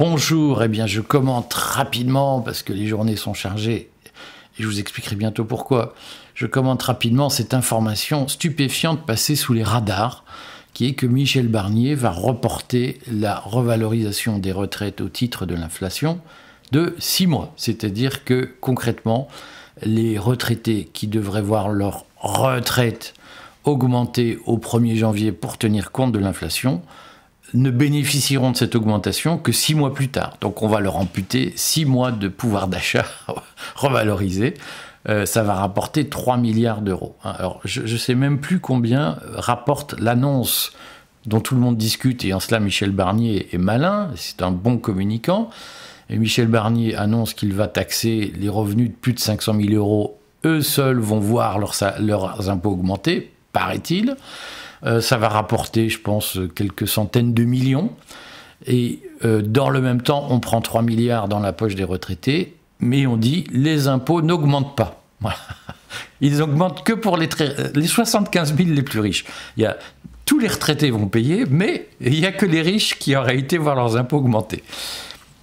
Bonjour, eh bien je commente rapidement parce que les journées sont chargées et je vous expliquerai bientôt pourquoi. Je commente rapidement cette information stupéfiante passée sous les radars qui est que Michel Barnier va reporter la revalorisation des retraites au titre de l'inflation de 6 mois. C'est-à-dire que concrètement, les retraités qui devraient voir leur retraite augmenter au 1er janvier pour tenir compte de l'inflation ne bénéficieront de cette augmentation que six mois plus tard. Donc on va leur amputer six mois de pouvoir d'achat revalorisé. Euh, ça va rapporter 3 milliards d'euros. Hein, alors je ne sais même plus combien rapporte l'annonce dont tout le monde discute, et en cela Michel Barnier est malin, c'est un bon communicant. Et Michel Barnier annonce qu'il va taxer les revenus de plus de 500 000 euros. Eux seuls vont voir leurs impôts augmenter, paraît-il. Euh, ça va rapporter, je pense, quelques centaines de millions. Et euh, dans le même temps, on prend 3 milliards dans la poche des retraités, mais on dit les impôts n'augmentent pas. Ils augmentent que pour les, les 75 000 les plus riches. y a, tous les retraités vont payer, mais il n'y a que les riches qui auraient été voir leurs impôts augmenter.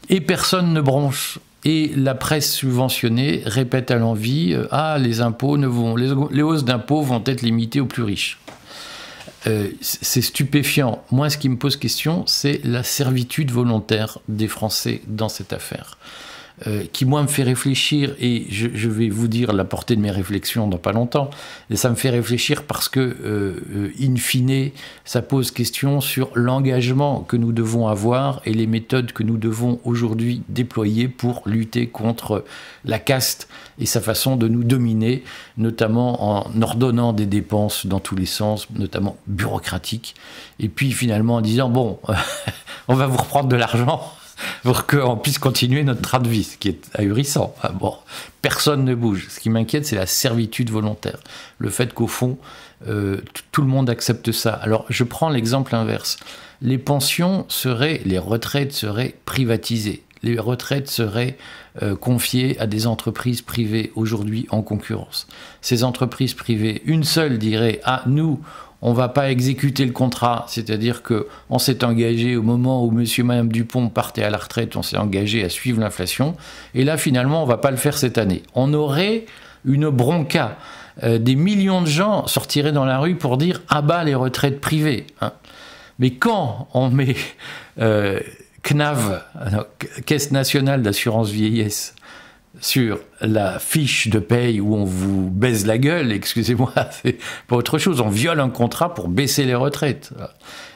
Et personne ne bronche. Et la presse subventionnée répète à l'envie, euh, Ah, les impôts ne vont, les hausses d'impôts vont être limitées aux plus riches. Euh, c'est stupéfiant. Moi, ce qui me pose question, c'est la servitude volontaire des Français dans cette affaire. Euh, qui, moi, me fait réfléchir, et je, je, vais vous dire la portée de mes réflexions dans pas longtemps, et ça me fait réfléchir parce que, euh, euh, in fine, ça pose question sur l'engagement que nous devons avoir et les méthodes que nous devons aujourd'hui déployer pour lutter contre la caste et sa façon de nous dominer, notamment en ordonnant des dépenses dans tous les sens, notamment bureaucratiques, et puis finalement en disant, bon, on va vous reprendre de l'argent pour qu'on puisse continuer notre train de vie, ce qui est ahurissant. bon, personne ne bouge. Ce qui m'inquiète, c'est la servitude volontaire. Le fait qu'au fond, euh, tout le monde accepte ça. Alors, je prends l'exemple inverse. Les pensions seraient, les retraites seraient privatisées. Les retraites seraient euh, confiées à des entreprises privées aujourd'hui en concurrence. Ces entreprises privées, une seule dirait à ah, nous, on va pas exécuter le contrat, c'est-à-dire que on s'est engagé au moment où M. et Mme Dupont partaient à la retraite, on s'est engagé à suivre l'inflation et là finalement on va pas le faire cette année. On aurait une bronca. Euh, des millions de gens sortiraient dans la rue pour dire ah bas les retraites privées. Hein. Mais quand on met CNAV, euh, euh, Caisse nationale d'assurance vieillesse, sur la fiche de paye où on vous baise la gueule, excusez-moi, c'est pas autre chose, on viole un contrat pour baisser les retraites.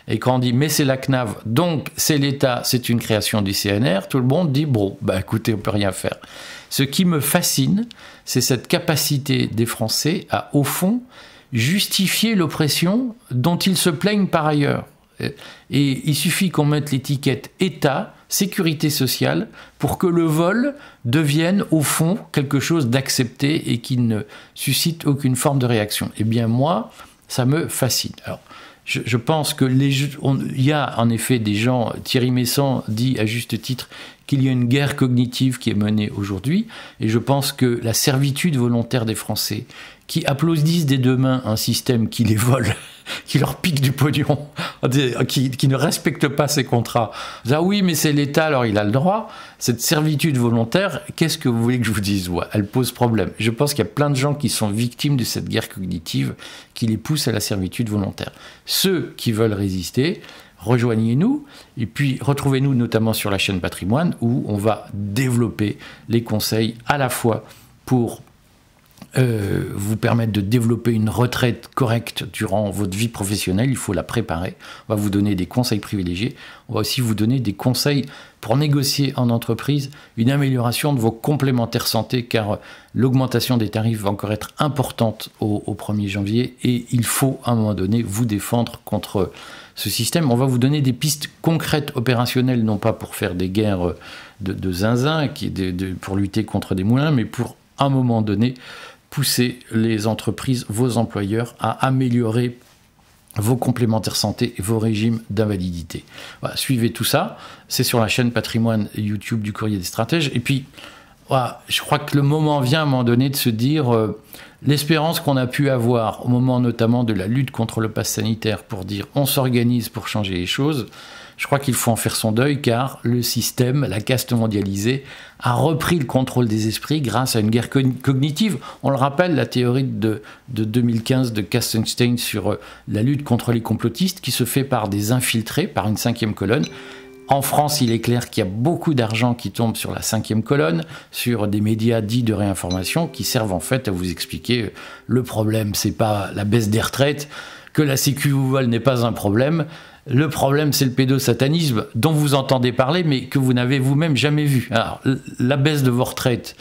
Et quand on dit mais c'est la CNAV, donc c'est l'État, c'est une création du CNR, tout le monde dit bon, bah écoutez, on peut rien faire. Ce qui me fascine, c'est cette capacité des Français à, au fond, justifier l'oppression dont ils se plaignent par ailleurs et il suffit qu'on mette l'étiquette État, sécurité sociale, pour que le vol devienne au fond quelque chose d'accepté et qui ne suscite aucune forme de réaction. Eh bien moi, ça me fascine. Alors, je, pense que il y a en effet des gens, Thierry Messant dit à juste titre qu'il y a une guerre cognitive qui est menée aujourd'hui, et je pense que la servitude volontaire des Français, qui applaudissent des deux mains un système qui les vole qui leur pique du pognon, qui, ne respecte pas ces contrats. Ah oui, mais c'est l'État, alors il a le droit. Cette servitude volontaire, qu'est-ce que vous voulez que je vous dise ouais, Elle pose problème. Je pense qu'il y a plein de gens qui sont victimes de cette guerre cognitive qui les pousse à la servitude volontaire. Ceux qui veulent résister, rejoignez-nous et puis retrouvez-nous notamment sur la chaîne Patrimoine où on va développer les conseils à la fois pour euh, vous permettre de développer une retraite correcte durant votre vie professionnelle, il faut la préparer. On va vous donner des conseils privilégiés. On va aussi vous donner des conseils pour négocier en entreprise une amélioration de vos complémentaires santé, car euh, l'augmentation des tarifs va encore être importante au, 1er janvier et il faut à un moment donné vous défendre contre euh, ce système. On va vous donner des pistes concrètes, opérationnelles, non pas pour faire des guerres de, zinzin, pour lutter contre des moulins, mais pour à un moment donné pousser les entreprises, vos employeurs à améliorer vos complémentaires santé et vos régimes d'invalidité. suivez tout ça. C'est sur la chaîne Patrimoine YouTube du Courrier des Stratèges. Et puis, je crois que le moment vient à un moment donné de se dire euh, l'espérance qu'on a pu avoir au moment notamment de la lutte contre le pass sanitaire pour dire on s'organise pour changer les choses. Je crois qu'il faut en faire son deuil car le système, la caste mondialisée, a repris le contrôle des esprits grâce à une guerre cognitive. On le rappelle, la théorie de, 2015 de Kastenstein sur euh, la lutte contre les complotistes qui se fait par des infiltrés, par une cinquième colonne. En France, il est clair qu'il y a beaucoup d'argent qui tombe sur la cinquième colonne, sur des médias dits de réinformation qui servent en fait à vous expliquer euh, le problème, c'est pas la baisse des retraites, que la sécu vous vole n'est pas un problème, le problème, c'est le pédosatanisme dont vous entendez parler, mais que vous n'avez vous-même jamais vu. Alors, la baisse de vos retraites,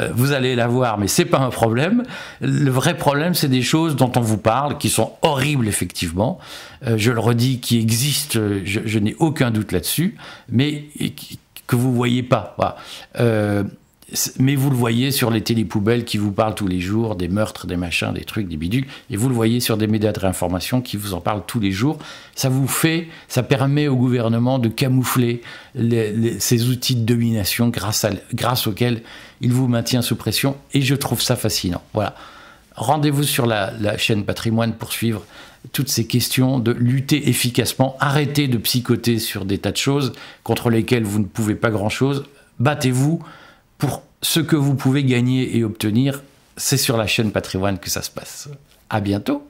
euh, vous allez la voir, mais c'est pas un problème. Le vrai problème, c'est des choses dont on vous parle, qui sont horribles effectivement. Euh, je le redis, qui existent, je, n'ai aucun doute là-dessus, mais que vous voyez pas. Voilà. Euh, mais vous le voyez sur les télépoubelles qui vous parlent tous les jours, des meurtres, des machins, des trucs, des bidules, et vous le voyez sur des médias de réinformation qui vous en parlent tous les jours. Ça vous fait, ça permet au gouvernement de camoufler ces outils de domination grâce, auxquels il vous maintient sous pression, et je trouve ça fascinant. Voilà. Rendez-vous sur la, la chaîne Patrimoine pour suivre toutes ces questions de lutter efficacement, arrêter de psychoter sur des tas de choses contre lesquelles vous ne pouvez pas grand-chose, battez-vous pour ce que vous pouvez gagner et obtenir, c'est sur la chaîne Patrimoine que ça se passe. À bientôt.